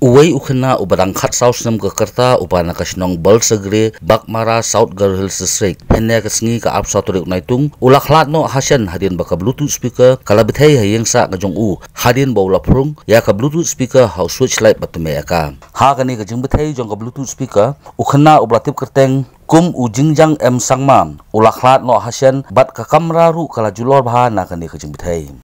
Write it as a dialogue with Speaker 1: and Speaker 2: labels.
Speaker 1: Uwei ukhna ubarangkhat South Nam ka karta upana ka shnong bal sagre bakmara South Gar Hills district penne ka sengi ka apsa torik naitung ulakhlat no hasan hadin baka bluetooth speaker kala bithai hayeng sa ka jong u hadin bawla phurung ya ka bluetooth speaker hau switch light batu aka ya ha ka ni ka jeng bithai jong ka bluetooth speaker ukhna ubratip kerteng kum ujingjang em sangmam ulakhlat no hasan bat ka kamra ru kala julor bha na ka ka jeng bithai